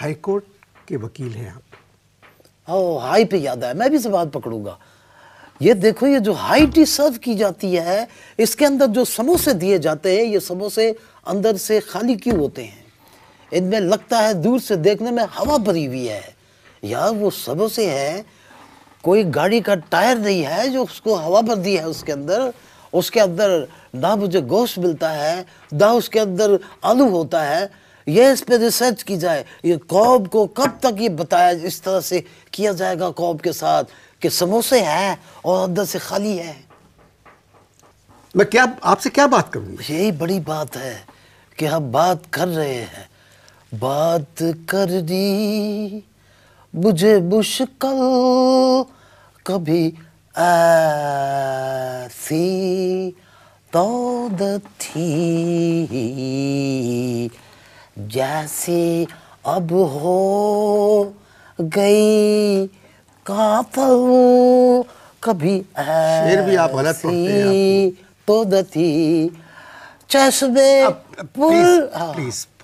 High court के वकील हैं आप ओ हाई पे याद है मैं भी सवाल पकड़ूंगा ये देखो ये जो हाई टी सर्व की जाती है इसके अंदर जो समोसे दिए जाते हैं ये समोसे अंदर से खाली क्यों होते हैं इनमें लगता है दूर से देखने में हवा भरी हुई है यार वो समोसे हैं कोई गाड़ी का टायर नहीं है जो उसको हवा भर दी है उसके अंदर उसके अंदर ना मुझे गोश्त मिलता है ना उसके अंदर आलू होता है ये इस पर रिसर्च की जाए ये कौब को कब तक ये बताया इस तरह से किया जाएगा कौब के साथ कि समोसे हैं और अंदर से खाली है मैं क्या आपसे क्या बात करूँ यही बड़ी बात है कि हम बात कर रहे हैं बात कर दी मुझे मुश्किल कभी ऐसी तो थी जैसे अब हो गई काफू कभी शेर भी आप गलत तो दती चश्मे प्लीज हाँ।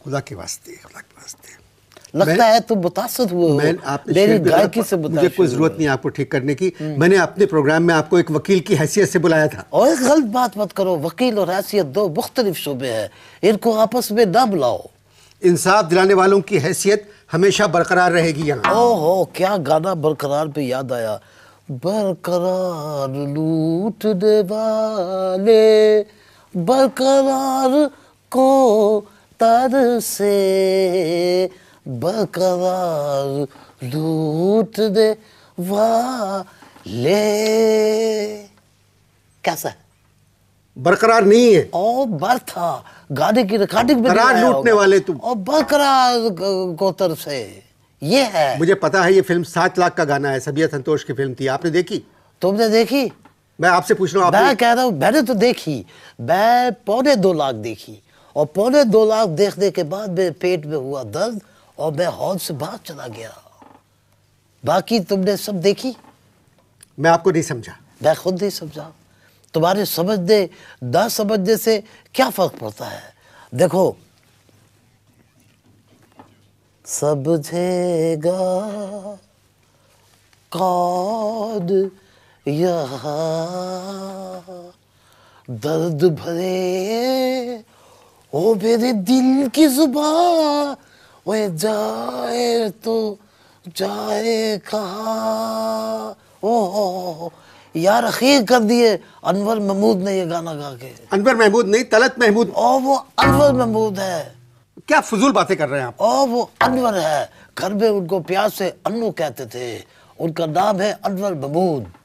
खुदा के वास्ते खुदा के वास्ते लगता है तू मुतासर हुए मेरी गायकी मतलब से मुझे कोई ज़रूरत नहीं आपको ठीक करने की हम्म। मैंने अपने प्रोग्राम में आपको एक वकील की हैसियत से बुलाया था और गलत बात मत करो वकील और हैसियत दो मुख्तलिफ शोबे हैं इनको आपस में ना बुलाओ इंसाफ दिलाने वालों की हैसियत हमेशा बरकरार रहेगी यहाँ ओहो क्या गाना बरकरार पे याद आया बरकरार लूट दे वाले बरकरार को तर से बरकरार लूट दे वाले कैसा बरकरार नहीं है ओ बर था गाड़ी की रिकॉर्डिंग भी लूटने वाले तुम और बरकरार कोतर से ये है मुझे पता है ये फिल्म सात लाख का गाना है सबिया संतोष की फिल्म थी आपने देखी तुमने देखी मैं आपसे पूछ रहा हूँ मैं कह रहा हूँ मैंने तो देखी मैं पौने दो लाख देखी और पौने दो लाख देखने के बाद मेरे पेट में हुआ दर्द और मैं हॉल से बाहर चला गया बाकी तुमने सब देखी मैं आपको नहीं समझा मैं खुद नहीं समझा तुम्हारे समझने न समझने से क्या फर्क पड़ता है देखो समझेगा कौन यहाँ दर्द भरे ओ मेरे दिल की जुबान वे जाए तो जाए कहा ओह ओह यार अखीर कर दिए अनवर महमूद ने ये गाना गा के अनवर महमूद नहीं तलत महमूद ओ वो अनवर महमूद है क्या फजूल बातें कर रहे हैं आप ओ वो अनवर है घर में उनको प्यार से अनु कहते थे उनका नाम है अनवर महमूद